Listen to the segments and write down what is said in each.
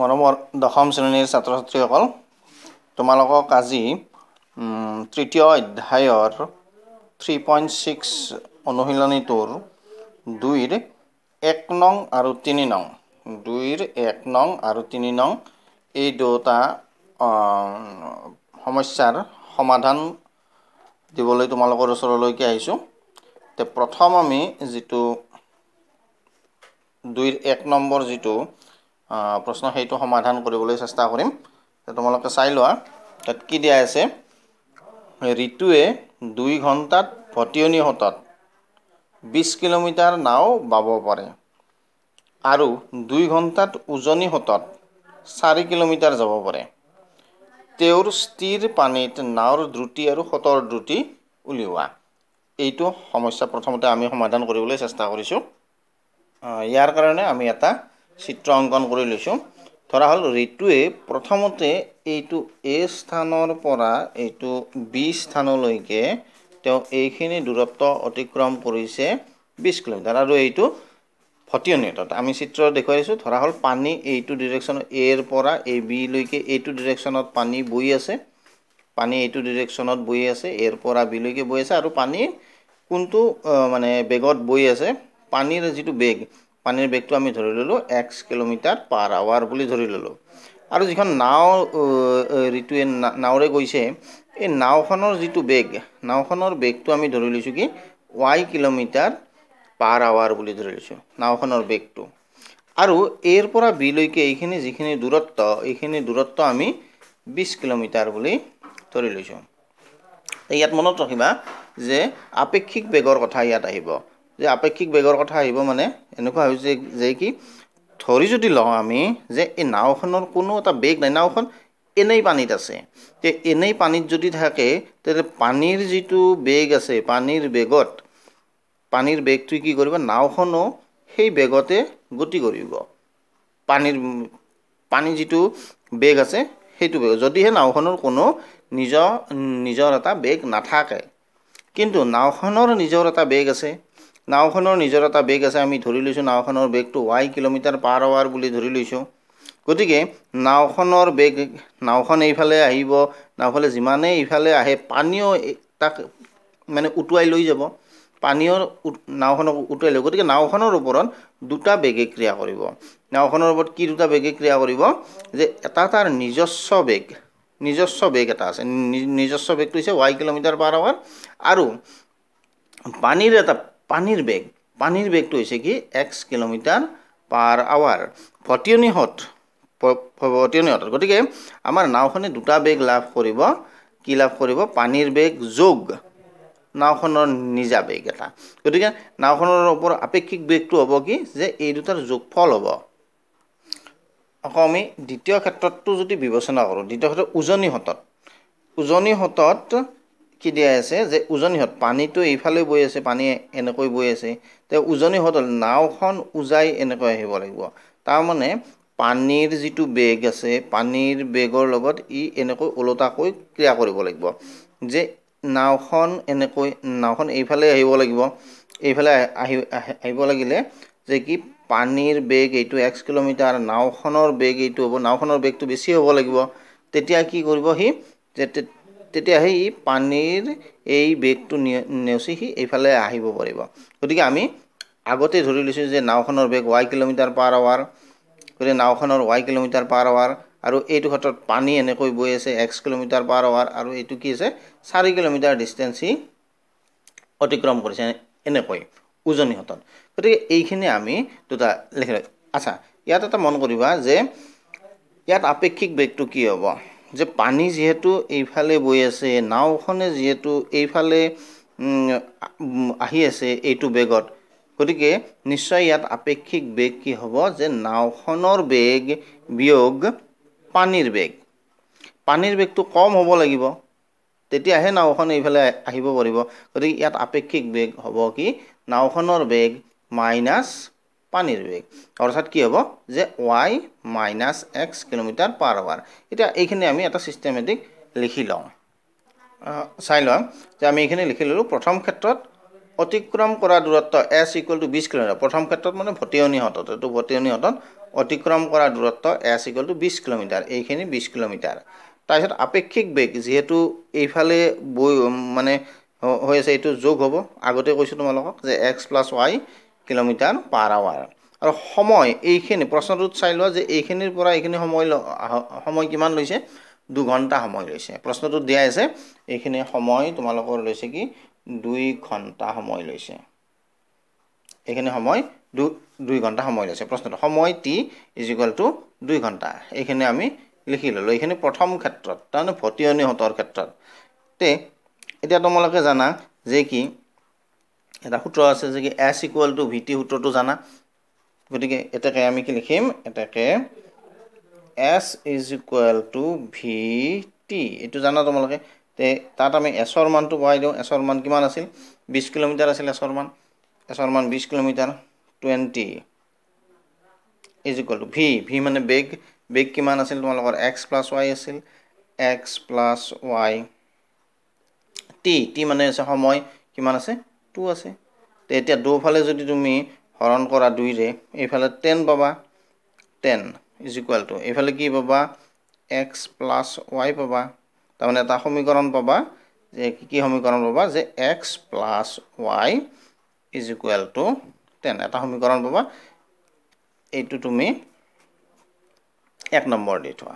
মৰমৰ দশম শ্ৰেণীৰ ছাত্ৰ ছাত্ৰীসকল তোমালোকক আজি তৃতীয় অধ্যায়ৰ থ্ৰী পইণ্ট ছিক্স অনুশীলনীটোৰ দুইৰ এক নং আৰু তিনি নং দুইৰ এক নং আৰু তিনি নং এই দুটা সমস্যাৰ সমাধান দিবলৈ তোমালোকৰ ওচৰলৈকে আহিছোঁ তে প্ৰথম আমি যিটো দুইৰ এক নম্বৰ যিটো প্ৰশ্ন সেইটো সমাধান কৰিবলৈ চেষ্টা কৰিম তোমালোকে চাই লোৱা তাত কি দিয়া আছে ঋতুৱে দুই ঘণ্টাত ভটিয়নী হতত বিছ কিলোমিটাৰ নাও বাব পাৰে আৰু দুই ঘণ্টাত উজনি হতত চাৰি কিলোমিটাৰ যাব পাৰে তেওঁৰ স্থিৰ পানীত নাৱৰ দ্ৰুতি আৰু সতৰ দ্ৰুতি উলিওৱা এইটো সমস্যা প্ৰথমতে আমি সমাধান কৰিবলৈ চেষ্টা কৰিছোঁ ইয়াৰ কাৰণে আমি এটা চিত্ৰ অংকন কৰি লৈছোঁ ধৰা হ'ল ঋতুৱে প্ৰথমতে এইটো এ স্থানৰ পৰা এইটো বি স্থানলৈকে তেওঁ এইখিনি দূৰত্ব অতিক্ৰম কৰিছে বিছ কিলোমিটাৰ আৰু এইটো ফটিয়নিয়তত আমি চিত্ৰ দেখুৱাইছোঁ ধৰা হ'ল পানী এইটো ডিৰেকশ্যনত এৰ পৰা এ বিলৈকে এইটো ডিৰেকশ্যনত পানী বৈ আছে পানী এইটো ডিৰেকশ্যনত বৈ আছে এৰ পৰা বিলৈকে বৈ আছে আৰু পানী কোনটো মানে বেগত বৈ আছে পানীৰ যিটো বেগ পানীৰ বেগটো আমি ধৰি ল'লোঁ এক্স কিলোমিটাৰ পাৰ আৱাৰ বুলি ধৰি ল'লোঁ আৰু যিখন নাও ঋতুৱে নাওৰে গৈছে এই নাওখনৰ যিটো বেগ নাওখনৰ বেগটো আমি ধৰি লৈছোঁ কি ৱাই কিলোমিটাৰ পাৰ আৱাৰ বুলি ধৰি লৈছোঁ নাওখনৰ বেগটো আৰু এৰ পৰা বিলৈকে এইখিনি যিখিনি দূৰত্ব এইখিনি দূৰত্ব আমি বিছ কিলোমিটাৰ বুলি ধৰি লৈছোঁ ইয়াত মনত ৰাখিবা যে আপেক্ষিক বেগৰ কথা ইয়াত আহিব যে আপেক্ষিক বেগৰ কথা আহিব মানে এনেকুৱা ভাবিছোঁ যে কি ধৰি যদি লওঁ আমি যে এই নাওখনৰ কোনো এটা বেগ নাই নাওখন এনেই পানীত আছে তে এনেই পানীত যদি থাকে তেতিয়া পানীৰ যিটো বেগ আছে পানীৰ বেগত পানীৰ বেগটোৱে কি কৰিব নাওখনো সেই বেগতে গতি কৰিব পানীৰ পানী যিটো বেগ আছে সেইটো বেগ যদিহে নাওখনৰ কোনো নিজৰ নিজৰ এটা বেগ নাথাকে কিন্তু নাওখনৰ নিজৰ এটা বেগ আছে নাওখনৰ নিজৰ এটা বেগ আছে আমি ধৰি লৈছোঁ নাওখনৰ বেগটো ৱাই কিলোমিটাৰ পাৰ আৱাৰ বুলি ধৰি লৈছোঁ গতিকে নাওখনৰ বেগ নাওখন এইফালে আহিব নাওফালে যিমানে ইফালে আহে পানীও তাক মানে উটুৱাই লৈ যাব পানীৰ নাওখনক উটুৱাই লৈ গতিকে নাওখনৰ ওপৰত দুটা বেগে ক্ৰিয়া কৰিব নাওখনৰ ওপৰত কি দুটা বেগে ক্ৰিয়া কৰিব যে এটা তাৰ নিজস্ব বেগ নিজস্ব বেগ এটা আছে নিজস্ব বেগটো হৈছে ৱাই কিলোমিটাৰ পাৰ আৱাৰ আৰু পানীৰ এটা পানীৰ বেগ পানীৰ বেগটো হৈছে কি এক্স কিলোমিটাৰ পাৰ আৱাৰ ফটিয়নিহঁত ফটিয়নিহঁত গতিকে আমাৰ নাওখনে দুটা বেগ লাভ কৰিব কি লাভ কৰিব পানীৰ বেগ যোগ নাওখনৰ নিজা বেগ এটা গতিকে নাওখনৰ ওপৰত আপেক্ষিক বেগটো হ'ব কি যে এই দুটাৰ যোগফল হ'ব আকৌ আমি দ্বিতীয় ক্ষেত্ৰটো যদি বিবেচনা কৰোঁ দ্বিতীয় ক্ষেত্ৰত উজনি হতত উজনি হতত কি দিয়া আছে যে উজনি হ্ৰদ পানীটো এইফালে বৈ আছে পানী এনেকৈ বৈ আছে তে উজনি হ'ল নাওখন উজাই এনেকৈ আহিব লাগিব তাৰমানে পানীৰ যিটো বেগ আছে পানীৰ বেগৰ লগত ই এনেকৈ ওলোটাকৈ ক্ৰিয়া কৰিব লাগিব যে নাওখন এনেকৈ নাওখন এইফালে আহিব লাগিব এইফালে আহি আহিব লাগিলে যে কি পানীৰ বেগ এইটো এক্স কিলোমিটাৰ নাওখনৰ বেগ এইটো হ'ব নাওখনৰ বেগটো বেছি হ'ব লাগিব তেতিয়া কি কৰিব সি যে তেতিয়া সেই পানীৰ এই বেগটো নেওচি সি এইফালে আহিব পাৰিব গতিকে আমি আগতে ধৰি লৈছোঁ যে নাওখনৰ বেগ ৱাই কিলোমিটাৰ পাৰ আৱাৰ গতিকে নাওখনৰ ৱাই কিলোমিটাৰ পাৰ আৱাৰ আৰু এইটো ক্ষেত্ৰত পানী এনেকৈ বৈ আছে এক্স কিলোমিটাৰ পাৰ আৱাৰ আৰু এইটো কি আছে চাৰি কিলোমিটাৰ ডিষ্টেঞ্চ সি অতিক্ৰম কৰিছে এনেকৈ উজনি হাতত গতিকে এইখিনি আমি দুটা লিখি আচ্ছা ইয়াত এটা মন কৰিবা যে ইয়াত আপেক্ষিক বেগটো কি হ'ব যে পানী যিহেতু এইফালে বৈ আছে নাওখনে যিহেতু এইফালে আহি আছে এইটো বেগত গতিকে নিশ্চয় ইয়াত আপেক্ষিক বেগ কি হ'ব যে নাওখনৰ বেগ বিয়োগ পানীৰ বেগ পানীৰ বেগটো কম হ'ব লাগিব তেতিয়াহে নাওখন এইফালে আহিব পাৰিব গতিকে ইয়াত আপেক্ষিক বেগ হ'ব কি নাওখনৰ বেগ মাইনাছ পানীৰ বেগ অৰ্থাৎ কি হ'ব যে Y minus X kilometre per hour এতিয়া এইখিনি আমি এটা ছিষ্টেমেটিক লিখি লওঁ চাই লওঁ যে আমি এইখিনি লিখি ল'লোঁ প্ৰথম ক্ষেত্ৰত অতিক্ৰম কৰা দূৰত্ব এছ ইকুৱেল টু বিছ কিলোমিটাৰ প্ৰথম ক্ষেত্ৰত মানে ভটিয়নী হাতত এইটো ভটিয়নী হাতত অতিক্ৰম কৰা দূৰত্ব এছ ইকুৱেল টু বিছ কিলোমিটাৰ এইখিনি বিছ কিলোমিটাৰ তাৰপিছত আপেক্ষিক বেগ যিহেতু এইফালে বৈ মানে হৈ আছে এইটো যোগ হ'ব আগতে কৈছোঁ তোমালোকক যে X plus Y kilometre per hour আৰু সময় এইখিনি প্ৰশ্নটোত চাই লোৱা যে এইখিনিৰ পৰা এইখিনি সময় সময় কিমান লৈছে দুঘণ্টা সময় লৈছে প্ৰশ্নটোত দিয়া আছে এইখিনি সময় তোমালোকৰ লৈছে কি দুই ঘণ্টা সময় লৈছে এইখিনি সময় দু দুই ঘণ্টা সময় লৈছে প্ৰশ্নটো সময় টি ইজিকুৱেল টু দুই ঘণ্টা এইখিনি আমি লিখি ল'লোঁ এইখিনি প্ৰথম ক্ষেত্ৰত তাৰমানে ভটিয়নীহঁতৰ ক্ষেত্ৰত তে এতিয়া তোমালোকে জানা যে কি এটা সূত্ৰ আছে যে কি S equal to V T সূত্ৰটো জানা গতিকে এটাকে আমি কি লিখিম এটাকে S is equal to V T এইটো জানা তোমালোকে তে তাত আমি এছৰ মানটো পাই দিওঁ এছৰ মান কিমান আছিল বিছ কিলোমিটাৰ আছিল এছৰ মান এছৰ মান বিছ kilometre twenty is equal to V V মানে বেগ বেগ কিমান আছিল তোমালোকৰ এক্স প্লাছ ৱাই আছিল X plus Y T T মানে আছে সময় কিমান আছে টু আছে এতিয়া দুফালে যদি তুমি হৰণ কৰা দুইৰে এইফালে টেন পাবা টেন ইজ ইকুৱেল টু এইফালে কি পাবা এক্স প্লাছ ৱাই পাবা তাৰমানে এটা সমীকৰণ পাবা যে কি কি সমীকৰণ পাবা যে X plus Y is equal to ten এটা সমীকৰণ পাবা এইটো তুমি এক নম্বৰ দি থোৱা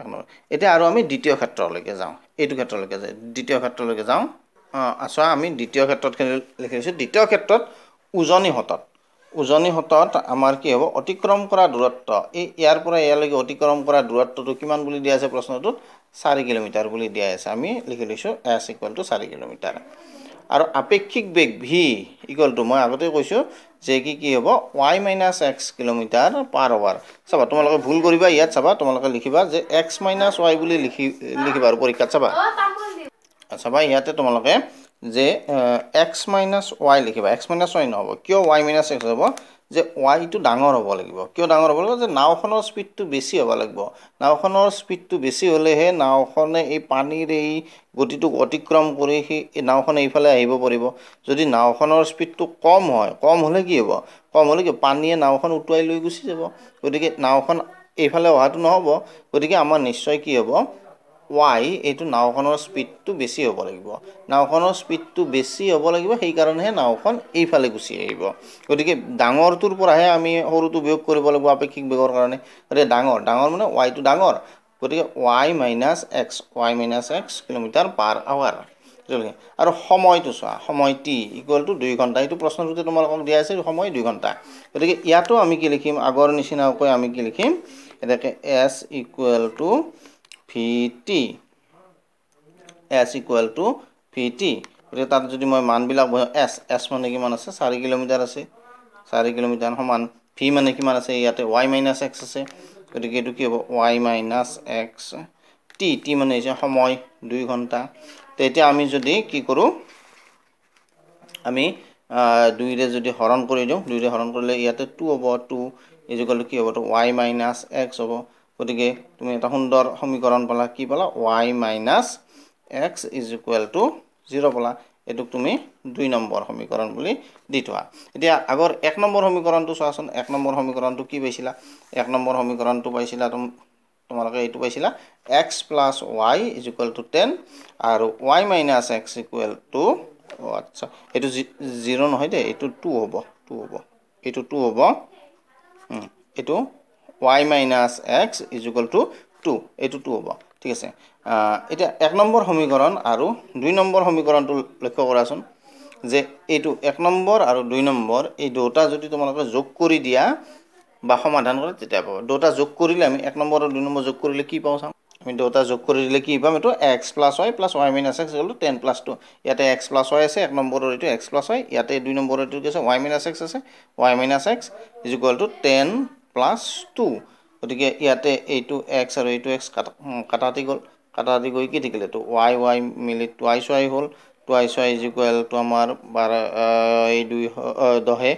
এক নম্বৰ এতিয়া আৰু আমি দ্বিতীয় ক্ষেত্ৰলৈকে যাওঁ এইটো ক্ষেত্ৰলৈকে যায় দ্বিতীয় ক্ষেত্ৰলৈকে যাওঁ আচৰা আমি দ্বিতীয় ক্ষেত্ৰত লিখি লিখিছোঁ দ্বিতীয় ক্ষেত্ৰত উজনি হতত উজনি হতত আমাৰ কি হ'ব অতিক্ৰম কৰা দূৰত্ব এই ইয়াৰ পৰা ইয়ালৈকে অতিক্ৰম কৰা দূৰত্বটো কিমান বুলি দিয়া আছে প্ৰশ্নটোত চাৰি কিলোমিটাৰ বুলি দিয়া আছে আমি লিখি লৈছোঁ এছ ইকুৱেল টু চাৰি কিলোমিটাৰ আৰু আপেক্ষিক বেগ ভি ইকুৱেল টু মই আগতে কৈছোঁ যে কি কি হ'ব Y minus X kilometre per hour চাবা তোমালোকে ভুল কৰিবা ইয়াত চাবা তোমালোকে লিখিবা যে এক্স মাইনাছ ৱাই বুলি লিখি লিখিবা আৰু পৰীক্ষাত চাবা চাবা ইয়াতে তোমালোকে যে এক্স মাইনাছ ৱাই লিখিবা এক্স মাইনাছ ৱাই নহ'ব কিয় ৱাই মাইনাছ এক্স হ'ব যে ৱাইটো ডাঙৰ হ'ব লাগিব কিয় ডাঙৰ হ'ব লাগিব যে নাওখনৰ স্পীডটো বেছি হ'ব লাগিব নাওখনৰ স্পীডটো বেছি হ'লেহে নাওখনে এই পানীৰ এই গতিটোক অতিক্ৰম কৰি সেই নাওখন এইফালে আহিব পাৰিব যদি নাওখনৰ স্পীডটো কম হয় কম হ'লে কি হ'ব কম হ'লে কি পানীয়ে নাওখন উটুৱাই লৈ গুচি যাব গতিকে নাওখন এইফালে অহাটো নহ'ব গতিকে আমাৰ নিশ্চয় কি হ'ব ৱাই এইটো নাওখনৰ স্পীডটো বেছি হ'ব লাগিব নাওখনৰ স্পীডটো বেছি হ'ব লাগিব সেইকাৰণেহে নাওখন এইফালে গুচি আহিব গতিকে ডাঙৰটোৰ পৰাহে আমি সৰুটো বিয়োগ কৰিব লাগিব আপেক্ষিক বেগৰ কাৰণে গতিকে ডাঙৰ ডাঙৰ মানে ৱাইটো ডাঙৰ গতিকে Y minus X Y minus X kilometre per hour বুজিলে আৰু সময়টো চোৱা সময় টি ইকুৱেল টু দুই ঘণ্টা এইটো প্ৰশ্নটোতে তোমালোকক দিয়া আছে সময় দুই ঘণ্টা গতিকে ইয়াতো আমি কি লিখিম আগৰ নিচিনাকৈ আমি কি লিখিম এনেকৈ S equal to V T S equal to V T গতিকে তাত যদি মই মানবিলাক বহে এছ এছ মানে কিমান আছে চাৰি কিলোমিটাৰ আছে চাৰি কিলোমিটাৰ সমান ভি মানে কিমান আছে ইয়াতে ৱাই মাইনাছ এক্স আছে গতিকে এইটো কি হ'ব Y minus X T T মানে হৈছে সময় দুই ঘণ্টা তেতিয়া আমি যদি কি কৰোঁ আমি দুইৰে যদি হৰণ কৰি দিওঁ দুইৰে হৰণ কৰিলে ইয়াতে টু হ'ব টু এযোগালৈ কি হ'ব তো ৱাই মাইনাছ এক্স হ'ব গতিকে তুমি এটা সুন্দৰ সমীকৰণ পালা কি পালা Y minus X is equal to zero' পালা এইটোক তুমি দুই নম্বৰ সমীকৰণ বুলি দি থোৱা এতিয়া আগৰ এক নম্বৰ সমীকৰণটো চোৱাচোন এক নম্বৰ সমীকৰণটো কি পাইছিলা এক নম্বৰ সমীকৰণটো পাইছিলা তুম তোমালোকে এইটো পাইছিলা X plus Y is equal to ten আৰু Y minus X equal to আচ্ছা এইটো জিৰ' নহয় দেই এইটো টু হ'ব টু হ'ব এইটো টু হ'ব এইটো Y minus X is equal to two এইটো টু হ'ব ঠিক আছে এতিয়া এক নম্বৰ সমীকৰণ আৰু দুই নম্বৰ সমীকৰণটো লক্ষ্য কৰাচোন যে এইটো এক নম্বৰ আৰু দুই নম্বৰ এই দুটা যদি তোমালোকে যোগ কৰি দিয়া বা সমাধান কৰে তেতিয়া পাব দুটা যোগ কৰিলে আমি এক নম্বৰ আৰু দুই নম্বৰ যোগ কৰিলে কি পাওঁ চাওঁ আমি দুটা যোগ কৰি দিলে কি পাম এইটো X plus Y plus Y minus X হ'লো টেন প্লাছ টু ইয়াতে এক্স প্লাছ ৱাই আছে এক নম্বৰৰ এইটো এক্স প্লাছ ৱাই ইয়াতে দুই নম্বৰৰ এইটো কি আছে ৱাই মাইনাছ এক্স আছে Y minus X is to ten plus two গতিকে ইয়াতে এইটো এক্স আৰু এইটো এক্স কাটাতি গ'ল কাটাতি গৈ কি থাকিলে তো ৱাই ৱাই মিলি টুৱাইচ ৱাই হ'ল টুৱাইচ ৱাই ইজিকুৱেলটো আমাৰ বাৰ এই দুই দহে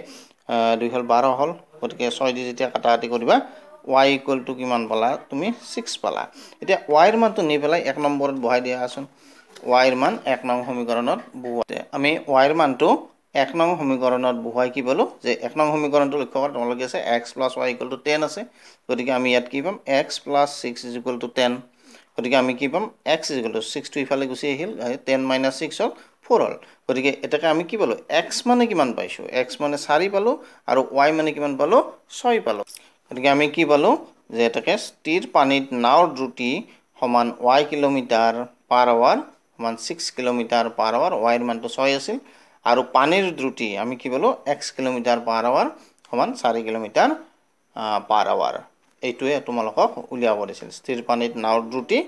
দুই হ'ল বাৰ হ'ল গতিকে ছয় দি যেতিয়া কাটাকাটি কৰিবা ৱাই ইকুৱেলটো কিমান পালা তুমি ছিক্স পালা এতিয়া ৱাইৰ মানটো নি পেলাই এক নম্বৰত বহাই দিয়াচোন ৱাইৰ মান এক নং সমীকৰণত বহুৱাতে আমি ৱাইৰ মানটো এক নং সমীকৰণত বহুৱাই কি পালোঁ যে এক নং সমীকৰণটো লক্ষ্য কৰা তোমালোকে আছে X plus Y equal to ten আছে গতিকে আমি ইয়াত কি পাম X plus six is equal to ten গতিকে আমি কি পাম এক্স ইজ ইকুৱেল টু ছিক্সটো ইফালে গুচি আহিল টেন মাইনাছ ছিক্স হ'ল ফ'ৰ হ'ল গতিকে এতিয়া আমি কি পালোঁ এক্স মানে কিমান পাইছোঁ এক্স মানে চাৰি পালোঁ আৰু ৱাই মানে কিমান পালোঁ ছয় পালোঁ গতিকে আমি কি পালোঁ যে এতিয়া স্থিৰ পানীত নাৱৰ দ্ৰুতি সমান ৱাই কিলোমিটাৰ পাৰ আৱাৰ সমান ছিক্স কিলোমিটাৰ পাৰ আৱাৰ ৱাইৰ মানটো ছয় আছিল আৰু পানীৰ দ্ৰুতি আমি কি পালোঁ এক্স কিলোমিটাৰ পাৰ আৱাৰ সমান চাৰি কিলোমিটাৰ পাৰ আৱাৰ এইটোৱে তোমালোকক উলিয়াব দিছিল স্থিৰ পানীত নাৱৰ দ্ৰুতি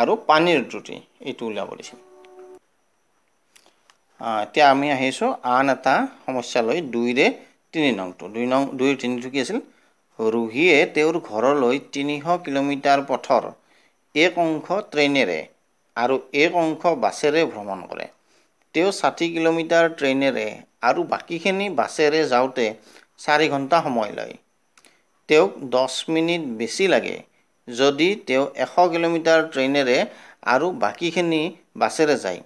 আৰু পানীৰ দ্ৰুতি এইটো উলিয়াব দিছিল এতিয়া আমি আহিছোঁ আন এটা সমস্যালৈ দুইৰে তিনি নংটো দুই নং দুইৰ তিনিটো কি আছিল ৰোহিয়ে তেওঁৰ ঘৰলৈ তিনিশ কিলোমিটাৰ পথৰ এক অংশ ট্ৰেইনেৰে আৰু এক অংশ বাছেৰে ভ্ৰমণ কৰে তেওঁ ষাঠি কিলোমিটাৰ ট্ৰেইনেৰে আৰু বাকীখিনি বাছেৰে যাওঁতে চাৰি ঘণ্টা সময় লয় তেওঁক দহ মিনিট বেছি লাগে যদি তেওঁ এশ কিলোমিটাৰ ট্ৰেইনেৰে আৰু বাকীখিনি বাছেৰে যায়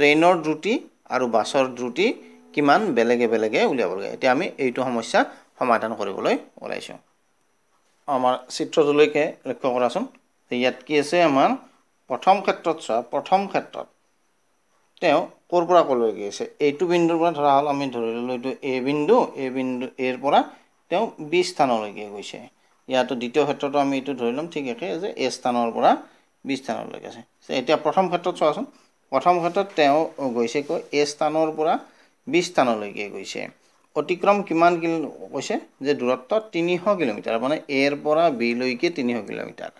ট্ৰেইনৰ দ্ৰুতি আৰু বাছৰ দ্ৰুতি কিমান বেলেগে বেলেগে উলিয়াব লাগে এতিয়া আমি এইটো সমস্যা সমাধান কৰিবলৈ ওলাইছোঁ আমাৰ চিত্ৰটোলৈকে লক্ষ্য কৰাচোন ইয়াত কি আছে আমাৰ প্ৰথম ক্ষেত্ৰত চোৱা প্ৰথম ক্ষেত্ৰত তেওঁ ক'ৰ পৰা ক'লৈ গৈছে এইটো বিন্দুৰ পৰা ধৰা হ'ল আমি ধৰি ল'লোঁ এইটো এ বিন্দু এ বিন্দু এৰ পৰা তেওঁ বি স্থানলৈকে গৈছে ইয়াতো দ্বিতীয় ক্ষেত্ৰতো আমি এইটো ধৰি ল'ম ঠিক একে যে এ স্থানৰ পৰা বি স্থানলৈকে আছে এতিয়া প্ৰথম ক্ষেত্ৰত চোৱাচোন প্ৰথম ক্ষেত্ৰত তেওঁ গৈছে কৈ এ স্থানৰ পৰা বি স্থানলৈকে গৈছে অতিক্ৰম কিমান কিলো কৈছে যে দূৰত্ব তিনিশ কিলোমিটাৰ মানে এৰ পৰা বিলৈকে তিনিশ কিলোমিটাৰ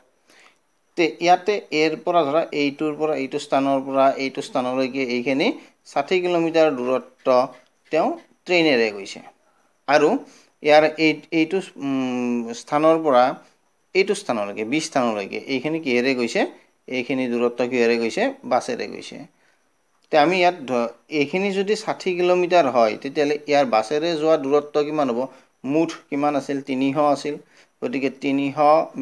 তে ইয়াতে এৰ পৰা ধৰা এইটোৰ পৰা এইটো স্থানৰ পৰা এইটো স্থানলৈকে এইখিনি ষাঠি কিলোমিটাৰ দূৰত্ব তেওঁ ট্ৰেইনেৰে গৈছে আৰু ইয়াৰ এই এইটো স্থানৰ পৰা এইটো স্থানলৈকে বিছ স্থানলৈকে এইখিনি কিহেৰে গৈছে এইখিনি দূৰত্ব কিহেৰে গৈছে বাছেৰে গৈছে তে আমি ইয়াত এইখিনি যদি ষাঠি কিলোমিটাৰ হয় তেতিয়াহ'লে ইয়াৰ বাছেৰে যোৱা দূৰত্ব কিমান হ'ব মুঠ কিমান আছিল তিনিশ আছিল গতিকে তিনিশ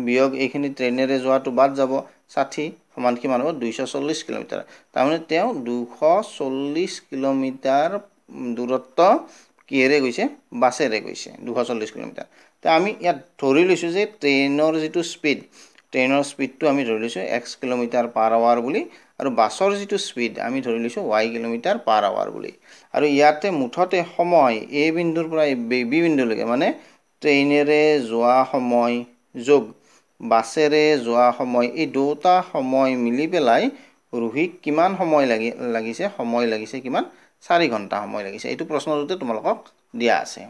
বিয়োগ এইখিনি ট্ৰেইনেৰে যোৱাটো বাদ যাব ষাঠি সমান কিমান হ'ব দুইশ চল্লিছ কিলোমিটাৰ তাৰমানে তেওঁ দুশ চল্লিছ কিলোমিটাৰ দূৰত্ব কিহেৰে গৈছে বাছেৰে গৈছে দুশ চল্লিছ কিলোমিটাৰ তে আমি ইয়াত ধৰি লৈছোঁ যে ট্ৰেইনৰ যিটো স্পীড ট্ৰেইনৰ স্পীডটো আমি ধৰি লৈছোঁ এক্স কিলোমিটাৰ পাৰ আৱাৰ বুলি আৰু বাছৰ যিটো স্পীড আমি ধৰি লৈছোঁ ৱাই কিলোমিটাৰ পাৰ আৱাৰ বুলি আৰু ইয়াতে মুঠতে সময় এ বিন্দুৰ পৰা বি বিন্দুলৈকে মানে ট্ৰেইনেৰে যোৱা সময় যোগ বাছেৰে যোৱা সময় এই দুটা সময় মিলি পেলাই ৰোহিক কিমান সময় লাগি লাগিছে সময় লাগিছে কিমান চাৰি ঘণ্টা সময় লাগিছে এইটো প্ৰশ্নটোতে তোমালোকক দিয়া আছে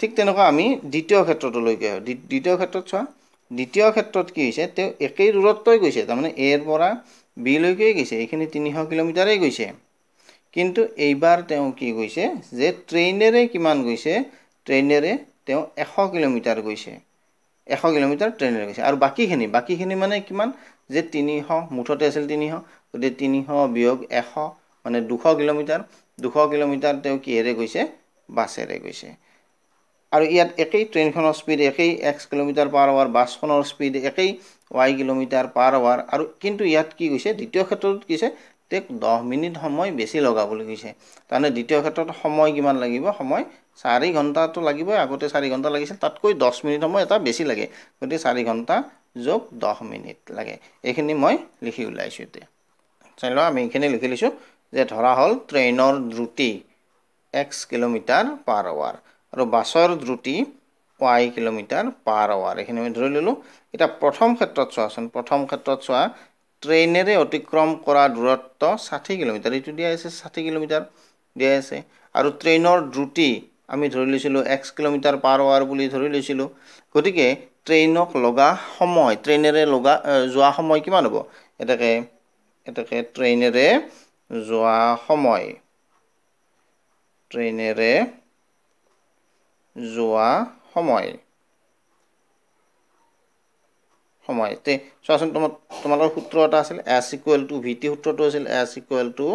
ঠিক তেনেকুৱা আমি দ্বিতীয় ক্ষেত্ৰটোলৈকে দ্বিতীয় ক্ষেত্ৰত চোৱা দ্বিতীয় ক্ষেত্ৰত কি হৈছে তেওঁ একেই দূৰত্বই গৈছে তাৰমানে এৰ পৰা বিলৈকে গৈছে এইখিনি তিনিশ কিলোমিটাৰে গৈছে কিন্তু এইবাৰ তেওঁ কি গৈছে যে ট্ৰেইনেৰে কিমান গৈছে ট্ৰেইনেৰে তেওঁ এশ কিলোমিটাৰ গৈছে এশ কিলোমিটাৰ ট্ৰেইনেৰে গৈছে আৰু বাকীখিনি বাকীখিনি মানে কিমান যে তিনিশ মুঠতে আছিল তিনিশ গতিকে তিনিশ বিয়োগ এশ মানে দুশ কিলোমিটাৰ দুশ কিলোমিটাৰ তেওঁ কিহেৰে গৈছে বাছেৰে গৈছে আৰু ইয়াত একেই ট্ৰেইনখনৰ স্পীড একেই এক্স কিলোমিটাৰ পাৰ আৱাৰ বাছখনৰ স্পীড একেই ৱাই কিলোমিটাৰ পাৰ আৱাৰ আৰু কিন্তু ইয়াত কি গৈছে দ্বিতীয় ক্ষেত্ৰত কি কৈছে তেওঁক দহ মিনিট সময় বেছি লগাবলৈ কৈছে তাৰমানে দ্বিতীয় ক্ষেত্ৰত সময় কিমান লাগিব সময় চাৰি ঘণ্টাটো লাগিবই আগতে চাৰি ঘণ্টা লাগিছিল তাতকৈ দহ মিনিট সময় এটা বেছি লাগে গতিকে চাৰি ঘণ্টা যোগ দহ মিনিট লাগে এইখিনি মই লিখি ওলাইছোঁ এতিয়া চাই লওঁ আমি এইখিনি লিখি লৈছোঁ যে ধৰা হ'ল ট্ৰেইনৰ দ্ৰুতি এক্স কিলোমিটাৰ পাৰ আৱাৰ আৰু বাছৰ দ্ৰুতি ৱাই কিলোমিটাৰ পাৰ আৱাৰ এইখিনি মই ধৰি ল'লোঁ এতিয়া প্ৰথম ক্ষেত্ৰত চোৱাচোন প্ৰথম ক্ষেত্ৰত চোৱা ট্ৰেইনেৰে অতিক্ৰম কৰা দূৰত্ব ষাঠি কিলোমিটাৰ এইটো দিয়া আছে ষাঠি কিলোমিটাৰ দিয়াই আছে আৰু ট্ৰেইনৰ দ্ৰুতি আমি ধৰি লৈছিলোঁ এক্স কিলোমিটাৰ পাৰ আৱাৰ বুলি ধৰি লৈছিলোঁ গতিকে ট্ৰেইনক লগা সময় ট্ৰেইনেৰে লগা যোৱা সময় কিমান হ'ব এটাকে এটাকে ট্ৰেইনেৰে যোৱা সময় ট্ৰেইনেৰে যোৱা সময় সময় তে চোৱাচোন তোমাৰ তোমালোকৰ সূত্ৰ এটা আছিল S equal to V T সূত্ৰটো আছিল এছ ইকুৱেল টু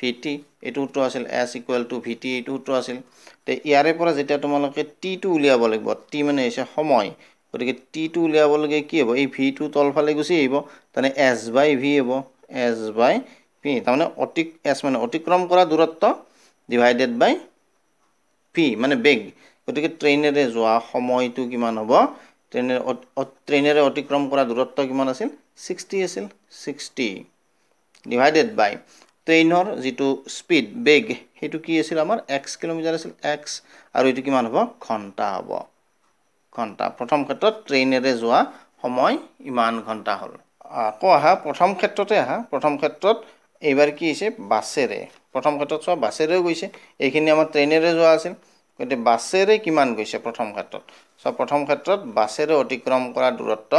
ভিটি এইটো উত্তৰ আছিল এছ ইকুৱেল টু ভিটি এইটো উত্তৰ আছিল তে ইয়াৰে পৰা যেতিয়া তোমালোকে টিটো উলিয়াব লাগিব টি মানে হৈছে সময় গতিকে টিটো উলিয়াবলৈকে কি হ'ব এই ভিটো তলফালে গুচি আহিব তাৰমানে এছ বাই ভি হ'ব এছ বাই ভি তাৰমানে অতি এছ মানে অতিক্ৰম কৰা দূৰত্ব ডিভাইডেড বাই ভি মানে বেগ গতিকে ট্ৰেইনেৰে যোৱা সময়টো কিমান হ'ব ট্ৰেইনেৰে ট্ৰেইনেৰে অতিক্ৰম কৰা দূৰত্ব কিমান আছিল ছিক্সটি আছিল ছিক্সটি ডিভাইডেড বাই ট্ৰেইনৰ যিটো স্পীড বেগ সেইটো কি আছিল আমাৰ এক্স কিলোমিটাৰ আছিল এক্স আৰু এইটো কিমান হ'ব ঘণ্টা হ'ব ঘণ্টা প্ৰথম ক্ষেত্ৰত ট্ৰেইনেৰে যোৱা সময় ইমান ঘণ্টা হ'ল আকৌ আহা প্ৰথম ক্ষেত্ৰতে আহা প্ৰথম ক্ষেত্ৰত এইবাৰ কি হৈছে বাছেৰে প্ৰথম ক্ষেত্ৰত চোৱা বাছেৰেও গৈছে এইখিনি আমাৰ ট্ৰেইনেৰে যোৱা আছিল গতিকে বাছেৰে কিমান গৈছে প্ৰথম ক্ষেত্ৰত চোৱা প্ৰথম ক্ষেত্ৰত বাছেৰে অতিক্ৰম কৰা দূৰত্ব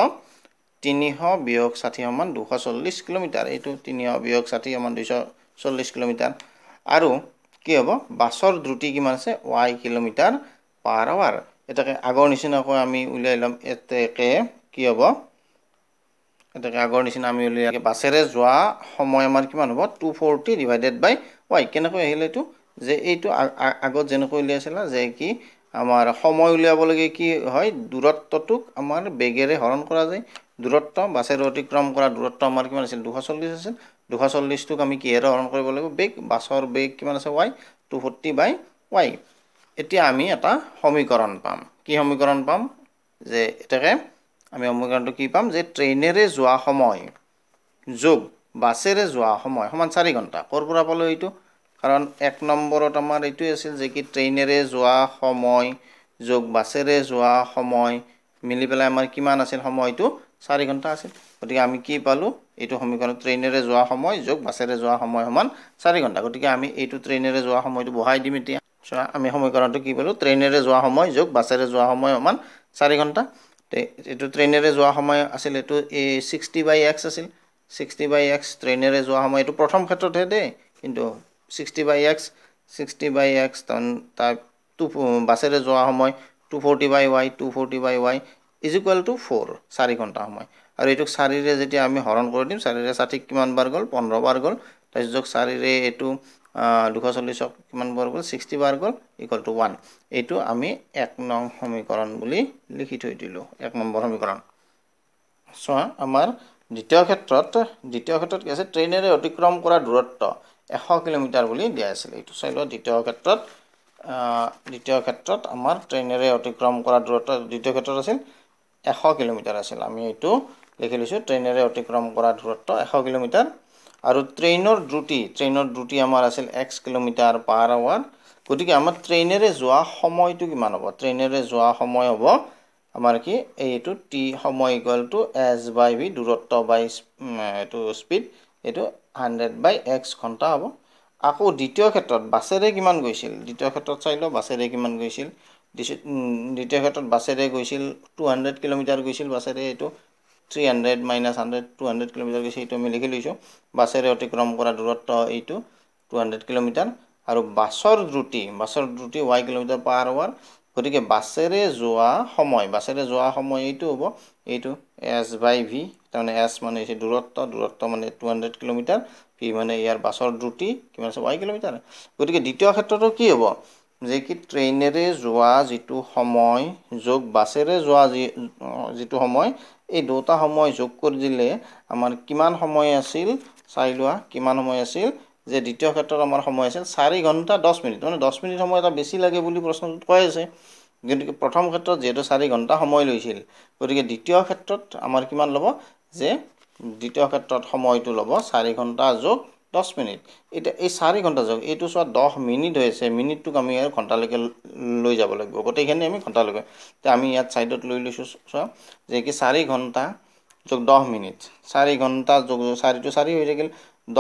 তিনিশ বিয়োগ ষাঠি সমান দুশ চল্লিছ কিলোমিটাৰ এইটো তিনিশ বিয়োগ ষাঠি চল্লিছ কিলোমিটাৰ আৰু কি হ'ব বাছৰ দ্ৰুতি কিমান আছে ৱাই কিলোমিটাৰ পাৰ আৱাৰ এতিয়াকে আগৰ নিচিনাকৈ আমি উলিয়াই ল'ম এতেকে কি হ'ব এতিয়াকে আগৰ নিচিনা আমি উলিয়াই বাছেৰে যোৱা সময় আমাৰ কিমান হ'ব two forty divided by Y কেনেকৈ আহিলে এইটো যে এইটো আগত যেনেকৈ উলিয়াইছিলা যে কি আমাৰ সময় উলিয়াবলগীয়া কি হয় দূৰত্বটোক আমাৰ বেগেৰে হৰণ কৰা যায় দূৰত্ব বাছেৰে অতিক্ৰম কৰা দূৰত্ব আমাৰ কিমান আছিল দুশ চল্লিছ আছিল দুশ চল্লিছটোক আমি কিহেৰে হৰণ কৰিব লাগিব বেগ বাছৰ বেগ কিমান আছে Y two forty by Y এতিয়া আমি এটা সমীকৰণ পাম কি সমীকৰণ পাম যে এতেকে আমি সমীকৰণটো কি পাম যে ট্ৰেইনেৰে যোৱা সময় যোগ বাছেৰে যোৱা সময় সমান চাৰি ঘণ্টা ক'ৰ পৰা পালোঁ এইটো কাৰণ এক নম্বৰত আমাৰ এইটোৱে আছিল যে কি ট্ৰেইনেৰে যোৱা সময় যোগ বাছেৰে যোৱা সময় মিলি পেলাই আমাৰ কিমান আছিল সময়টো চাৰি ঘণ্টা আছিল গতিকে আমি কি পালোঁ এইটো সমীকৰণ ট্ৰেইনেৰে যোৱা সময় যোগ বাছেৰে যোৱা সময় সমান চাৰি ঘণ্টা গতিকে আমি এইটো ট্ৰেইনেৰে যোৱা সময়টো বহাই দিম এতিয়া চোৱা আমি সমীকৰণটো কি পালোঁ ট্ৰেইনেৰে যোৱা সময় যোগ বাছেৰে যোৱা সময় সমান চাৰি ঘণ্টা এইটো ট্ৰেইনেৰে যোৱা সময় আছিল এইটো এই ছিক্সটি বাই এক্স আছিল ছিক্সটি বাই এক্স ট্ৰেইনেৰে যোৱা সময় এইটো প্ৰথম ক্ষেত্ৰতহে দেই কিন্তু sixty by X sixty by X তাৰ টু বাছেৰে যোৱা সময় two forty by Y two forty by Y is equal to four চাৰি ঘণ্টা সময় আৰু এইটোক চাৰিৰে যেতিয়া আমি হৰণ কৰি দিম চাৰিৰে ষাঠিক কিমান বাৰ গ'ল পোন্ধৰ বাৰ গ'ল তাৰপিছত চাৰিৰে এইটো দুশ চল্লিছক কিমান বাৰ গ'ল ছিক্সটি বাৰ গ'ল ইকুৱেল টু ওৱান এইটো আমি এক নং সমীকৰণ বুলি লিখি থৈ দিলোঁ এক নম্বৰ সমীকৰণ চোৱা আমাৰ দ্বিতীয় ক্ষেত্ৰত দ্বিতীয় ক্ষেত্ৰত কি আছে ট্ৰেইনেৰে অতিক্ৰম কৰা দূৰত্ব এশ কিলোমিটাৰ বুলি দিয়া আছিলে এইটো চাই লোৱা দ্বিতীয় ক্ষেত্ৰত দ্বিতীয় ক্ষেত্ৰত আমাৰ ট্ৰেইনেৰে অতিক্ৰম কৰা দূৰত্ব দ্বিতীয় ক্ষেত্ৰত আছিল এশ কিলোমিটাৰ আছিল আমি এইটো লিখি লৈছোঁ ট্ৰেইনেৰে অতিক্ৰম কৰা দূৰত্ব এশ কিলোমিটাৰ আৰু ট্ৰেইনৰ দ্ৰুতি ট্ৰেইনৰ দ্ৰুতি আমাৰ আছিল এক্স কিলোমিটাৰ পাৰ আৱাৰ গতিকে আমাৰ ট্ৰেইনেৰে যোৱা সময়টো কিমান হ'ব ট্ৰেইনেৰে যোৱা সময় হ'ব আমাৰ কি এইটো টি সময় equal to S by V দূৰত্ব বাই এইটো স্পীড এইটো হাণ্ড্ৰেড বাই এক্স ঘণ্টা হ'ব আকৌ দ্বিতীয় ক্ষেত্ৰত বাছেৰে কিমান গৈছিল দ্বিতীয় ক্ষেত্ৰত চাই লওঁ বাছেৰে কিমান গৈছিল দ্বিতীয় ক্ষেত্ৰত বাছেৰে গৈছিল টু হাণ্ড্ৰেড কিলোমিটাৰ গৈছিল বাছেৰে এইটো three hundred minus hundred two hundred কিলোমিটাৰকৈ সেইটো আমি লিখি লৈছোঁ বাছেৰে অতিক্ৰম কৰা দূৰত্ব এইটো টু হাণ্ড্ৰেড কিলোমিটাৰ আৰু বাছৰ দ্ৰুতি বাছৰ দ্ৰুতি ৱাই কিলোমিটাৰ পাৰ আৱাৰ গতিকে বাছেৰে যোৱা সময় বাছেৰে যোৱা সময় এইটো হ'ব এইটো এছ বাই ভি তাৰমানে এছ মানে হৈছে দূৰত্ব দূৰত্ব মানে টু হাণ্ড্ৰেড কিলোমিটাৰ ভি মানে ইয়াৰ বাছৰ দ্ৰুতি কিমান আছে ৱাই কিলোমিটাৰ গতিকে দ্বিতীয় ক্ষেত্ৰতো কি হ'ব যে কি ট্ৰেইনেৰে যোৱা যিটো সময় যোগ বাছেৰে যোৱা যি যিটো সময় এই দুটা সময় যোগ কৰি দিলে আমাৰ কিমান সময় আছিল চাই লোৱা কিমান সময় আছিল যে দ্বিতীয় ক্ষেত্ৰত আমাৰ সময় আছিল চাৰি ঘণ্টা দহ মিনিট মানে দহ মিনিট সময় এটা বেছি লাগে বুলি প্ৰশ্নটোত কৈ আছে গতিকে প্ৰথম ক্ষেত্ৰত যিহেতু চাৰি ঘণ্টা সময় লৈছিল গতিকে দ্বিতীয় ক্ষেত্ৰত আমাৰ কিমান ল'ব যে দ্বিতীয় ক্ষেত্ৰত সময়টো ল'ব চাৰি ঘণ্টা যোগ দহ মিনিট এতিয়া এই চাৰি ঘণ্টা যাওক এইটো চোৱা দহ মিনিট হৈ আছে মিনিটটোক আমি ইয়াৰ ঘণ্টালৈকে লৈ যাব লাগিব গোটেইখিনি আমি ঘণ্টালৈকে এতিয়া আমি ইয়াত ছাইডত লৈ লৈছোঁ চোৱা যে কি চাৰি ঘণ্টা যোগ দহ মিনিট চাৰি ঘণ্টা যোগ চাৰিটো চাৰি হৈ থাকিল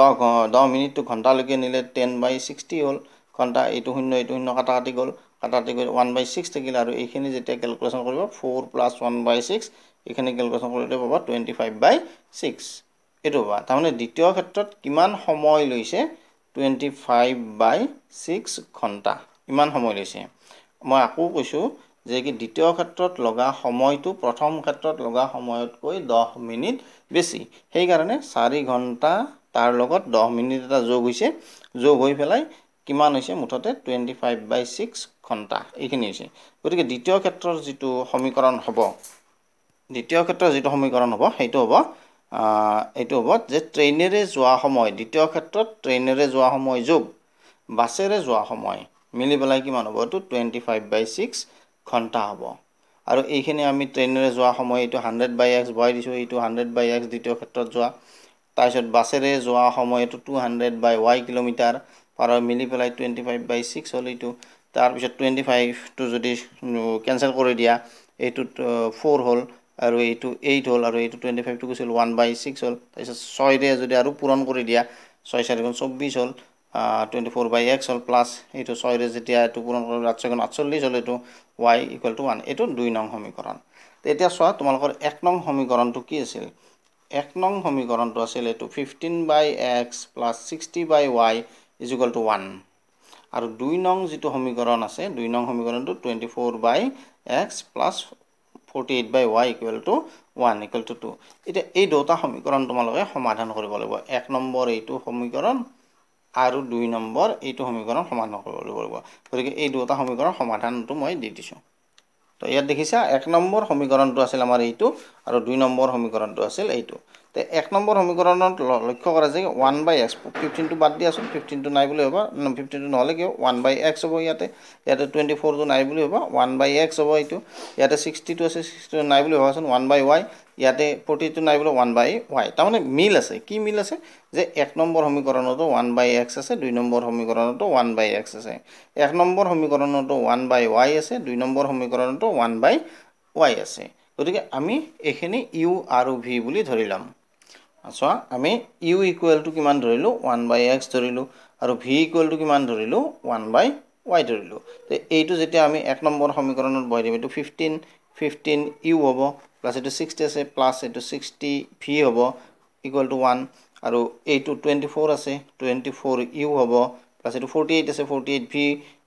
দহ দহ মিনিটটো ঘণ্টালৈকে নিলে টেন বাই ছিক্সটি হ'ল ঘণ্টা এইটো শূন্য এইটো শূন্য কাটাকাটি গ'ল কাটাকাটি গৈ ওৱান বাই ছিক্স থাকিলে আৰু এইখিনি যেতিয়া কেলকুলেশ্যন কৰিব four plus one by six এইখিনি কেলকুলেশ্যন কৰিলে পাব টুৱেণ্টি ফাইভ বাই ছিক্স এইটো পৰা তাৰমানে দ্বিতীয় ক্ষেত্ৰত কিমান সময় লৈছে টুৱেণ্টি ফাইভ বাই ছিক্স ঘণ্টা ইমান সময় লৈছে মই আকৌ কৈছোঁ যে কি দ্বিতীয় ক্ষেত্ৰত লগা সময়টো প্ৰথম ক্ষেত্ৰত লগা সময়তকৈ দহ মিনিট বেছি সেইকাৰণে চাৰি ঘণ্টা তাৰ লগত দহ মিনিট এটা যোগ হৈছে যোগ হৈ পেলাই কিমান হৈছে মুঠতে টুৱেণ্টি ফাইভ বাই ছিক্স ঘণ্টা এইখিনি হৈছে গতিকে দ্বিতীয় ক্ষেত্ৰৰ যিটো সমীকৰণ হ'ব দ্বিতীয় ক্ষেত্ৰৰ যিটো সমীকৰণ হ'ব সেইটো হ'ব এইটো হ'ব যে ট্ৰেইনেৰে যোৱা সময় দ্বিতীয় ক্ষেত্ৰত ট্ৰেইনেৰে যোৱা সময় যোগ বাছেৰে যোৱা সময় মিলি পেলাই কিমান হ'ব এইটো টুৱেণ্টি ফাইভ বাই ছিক্স ঘণ্টা হ'ব আৰু এইখিনি আমি ট্ৰেইনেৰে যোৱা সময় এইটো হাণ্ড্ৰেড বাই এক্স বহাই দিছোঁ এইটো হাণ্ড্ৰেড বাই এক্স দ্বিতীয় ক্ষেত্ৰত যোৱা তাৰপিছত বাছেৰে যোৱা সময় এইটো two hundred by Y kilometre per মিলি পেলাই টুৱেণ্টি ফাইভ বাই ছিক্স হ'ল এইটো তাৰপিছত টুৱেণ্টি ফাইভটো যদি কেঞ্চেল কৰি দিয়া এইটোত ফ'ৰ হ'ল আৰু এইটো এইট হ'ল আৰু এইটো টুৱেণ্টি ফাইভটো গৈছিল ওৱান বাই ছিক্স হ'ল তাৰপিছত ছয়ৰে যদি আৰু পূৰণ কৰি দিয়া ছয় চাৰিগুণ চৌব্বিছ হ'ল টুৱেণ্টি ফ'ৰ বাই এক্স হ'ল প্লাছ এইটো ছয়ৰে যেতিয়া এইটো পূৰণ কৰি আঠ আঠচাৰিগুণ আঠচল্লিছ হ'ল এইটো ৱাই ইকুৱেল টু ওৱান এইটো দুই নং সমীকৰণ এতিয়া চোৱা তোমালোকৰ এক নং সমীকৰণটো কি আছিল এক নং সমীকৰণটো আছিল এইটো fifteen by X plus sixty by Y is equal to one আৰু দুই নং যিটো সমীকৰণ আছে দুই নং সমীকৰণটো twenty four by X plus forty eight by Y equal to one equal to two এতিয়া এই দুটা সমীকৰণ তোমালোকে সমাধান কৰিব লাগিব এক নম্বৰ এইটো সমীকৰণ আৰু দুই নম্বৰ এইটো সমীকৰণ সমাধান কৰিব লাগিব গতিকে এই দুটা সমীকৰণ সমাধানটো মই দি দিছোঁ তো ইয়াত দেখিছা এক নম্বৰ সমীকৰণটো আছিল আমাৰ এইটো আৰু দুই নম্বৰ সমীকৰণটো আছিল এইটো তে এক নম্বৰ সমীকৰণত লক্ষ্য কৰা যায় ওৱান বাই এক্স ফিফটিনটো বাদ দিয়াচোন ফিফটিনটো নাই বুলি ভবা ফিফটিনটো নহ'লে কিয় ওৱান বাই এক্স হ'ব ইয়াতে ইয়াতে টুৱেণ্টি ফ'ৰটো নাই বুলি ভবা ওৱান বাই এক্স হ'ব এইটো ইয়াতে ছিক্সটিটো আছে ছিক্সটিটো নাই বুলি ভবাচোন ওৱান বাই ৱাই ইয়াতে ফৰ্টিটো নাই বুলি ওৱান বাই ৱাই তাৰমানে মিল আছে কি মিল আছে যে এক নম্বৰ সমীকৰণতো ওৱান বাই এক্স আছে দুই নম্বৰ সমীকৰণতো ওৱান বাই এক্স আছে এক নম্বৰ সমীকৰণতো ওৱান বাই ৱাই আছে দুই নম্বৰ সমীকৰণতো ওৱান বাই ৱাই আছে গতিকে আমি এইখিনি ইউ আৰু ভি বুলি ধৰি ল'ম চোৱা আমি ইউ ইকুৱেলটো কিমান ধৰিলোঁ ওৱান বাই এক্স ধৰিলোঁ আৰু ভি ইকুৱেলটো কিমান ধৰিলোঁ ওৱান বাই ৱাই ধৰিলোঁ তে এইটো যেতিয়া আমি এক নম্বৰ সমীকৰণত বহাই দিম এইটো ফিফটিন ফিফটিন ইউ হ'ব প্লাছ এইটো ছিক্সটি আছে প্লাছ এইটো ছিক্সটি ভি হ'ব ইকুৱেল টু ওৱান আৰু এইটো টুৱেণ্টি ফ'ৰ আছে টুৱেণ্টি ফ'ৰ ইউ হ'ব প্লাছ এইটো ফৰ্টি এইট আছে forty eight V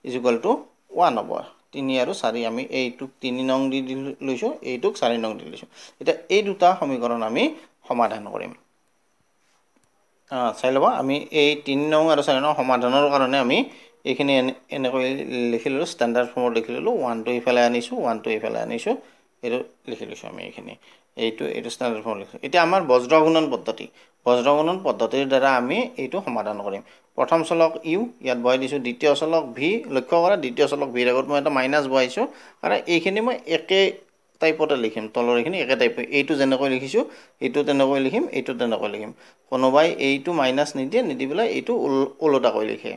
is equal to one হ'ব তিনি আৰু চাৰি আমি এইটোক তিনি নং দি দি লৈছোঁ এইটোক চাৰি নং দি লৈছোঁ এতিয়া এই দুটা সমীকৰণ আমি সমাধান কৰিম চাই ল'ব আমি এই তিনি নং আৰু চাৰি নং সমাধানৰ কাৰণে আমি এইখিনি এনেকৈ লিখি ল'লোঁ ষ্টেণ্ডাৰ্ড ফৰ্মত লিখি ল'লোঁ ওৱান টু ইফালে আনিছোঁ ওৱান টু ইফালে আনিছোঁ এইটো লিখি লৈছোঁ আমি এইখিনি এইটো এইটো ষ্টেণ্ডাৰ্ড ফৰ্মত লিখিছোঁ এতিয়া আমাৰ বজ্ৰগুণন পদ্ধতি বজ্ৰগুণন পদ্ধতিৰ দ্বাৰা আমি এইটো সমাধান কৰিম প্ৰথম চলক ইউ ইয়াত বহাই দিছোঁ দ্বিতীয় চলক ভি লক্ষ্য কৰা দ্বিতীয় চলক ভিৰ আগত মই এটা মাইনাছ বহাইছোঁ কাৰণ এইখিনি মই একে টাইপতে লিখিম তলৰ এইখিনি একে টাইপ এইটো যেনেকৈ লিখিছোঁ এইটো তেনেকৈ লিখিম এইটো তেনেকৈ লিখিম কোনোবাই এইটো মাইনাছ নিদিয়ে নিদি পেলাই এইটো ওল ওলটাকৈ লিখে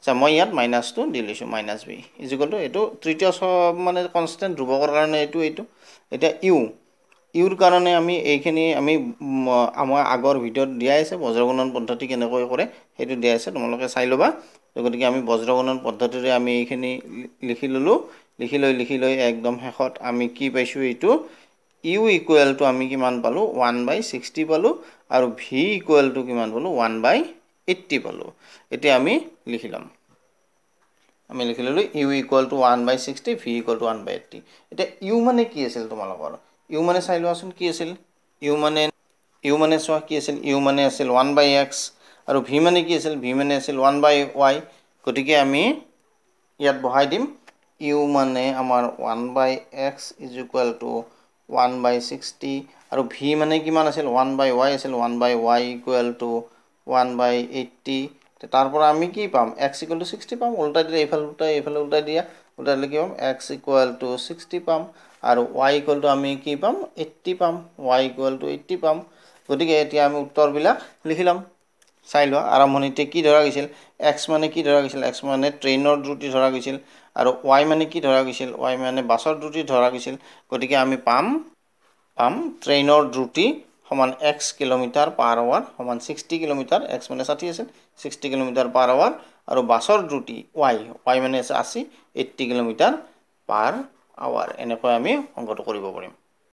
আচ্ছা মই ইয়াত মাইনাছটো দি লৈছোঁ মাইনাছ বি ইজিকলটো এইটো তৃতীয় চব মানে কনষ্টেণ্ট ধ্ৰুৱকৰ কাৰণে এইটো এইটো এতিয়া ইউ ইউৰ কাৰণে আমি এইখিনি আমি আমাৰ আগৰ ভিডিঅ'ত দিয়াই আছে বজ্ৰগণন পদ্ধতি কেনেকৈ কৰে সেইটো দিয়াই আছে তোমালোকে চাই ল'বা গতিকে আমি বজ্ৰগণন পদ্ধতিৰে আমি এইখিনি লিখি ল'লোঁ লিখি লৈ লিখি লৈ একদম শেষত আমি কি পাইছোঁ এইটো ইউ ইকুৱেলটো আমি কিমান পালোঁ ওৱান বাই ছিক্সটি পালোঁ আৰু ভি ইকুৱেলটো কিমান পালোঁ ওৱান বাই এইট্টি পালোঁ এতিয়া আমি লিখি ল'ম আমি লিখি ল'লোঁ U equal to one by sixty V equal to one by eighty এতিয়া ইউ মানে কি আছিল তোমালোকৰ ইউ মানে চাই লোৱাচোন কি আছিল ইউ মানে ইউ মানে চোৱা কি আছিল ইউ মানে আছিল ওৱান বাই এক্স আৰু ভি মানে কি আছিল ভি মানে আছিল ওৱান বাই ৱাই গতিকে আমি ইয়াত বহাই দিম ইউ মানে আমাৰ one by X is equal to one by sixty আৰু ভি মানে কিমান আছিল ওৱান বাই ৱাই আছিল one by Y equal to one by eighty তাৰ পৰা আমি কি পাম এক্স ইকুৱেল টু ছিক্সটি পাম ওলোটাই দিলে এইফালে ওলোটাই এইফালে ওলোটাই দিয়া ওলোটাই দিলে কি পাম এক্স ইকুৱেল টু ছিক্সটি পাম আৰু ৱাই ইকুৱেল টু আমি কি পাম এইট্টি পাম ৱাই ইকুৱেল টু এইট্টি পাম গতিকে এতিয়া আমি উত্তৰবিলাক লিখি ল'ম চাই লোৱা আৰম্ভণিতে কি ধৰা গৈছিল এক্স মানে কি ধৰা গৈছিল এক্স মানে ট্ৰেইনৰ দ্ৰুতি ধৰা গৈছিল আৰু ৱাই মানে কি ধৰা গৈছিল ৱাই মানে বাছৰ দ্ৰুতি ধৰা গৈছিল গতিকে আমি পাম পাম ট্ৰেইনৰ দ্ৰুতি সমান এক্স কিলোমিটাৰ পাৰ আৱাৰ সমান ছিক্সটি কিলোমিটাৰ এক্স মানে ষাঠি আছিল ছিক্সটি কিলোমিটাৰ পাৰ আৱাৰ আৰু বাছৰ দ্ৰুতি ৱাই ৱাই মানে আছে আশী এইট্টি কিলোমিটাৰ পাৰ আৱাৰ এনেকৈ আমি অংকটো কৰিব পাৰিম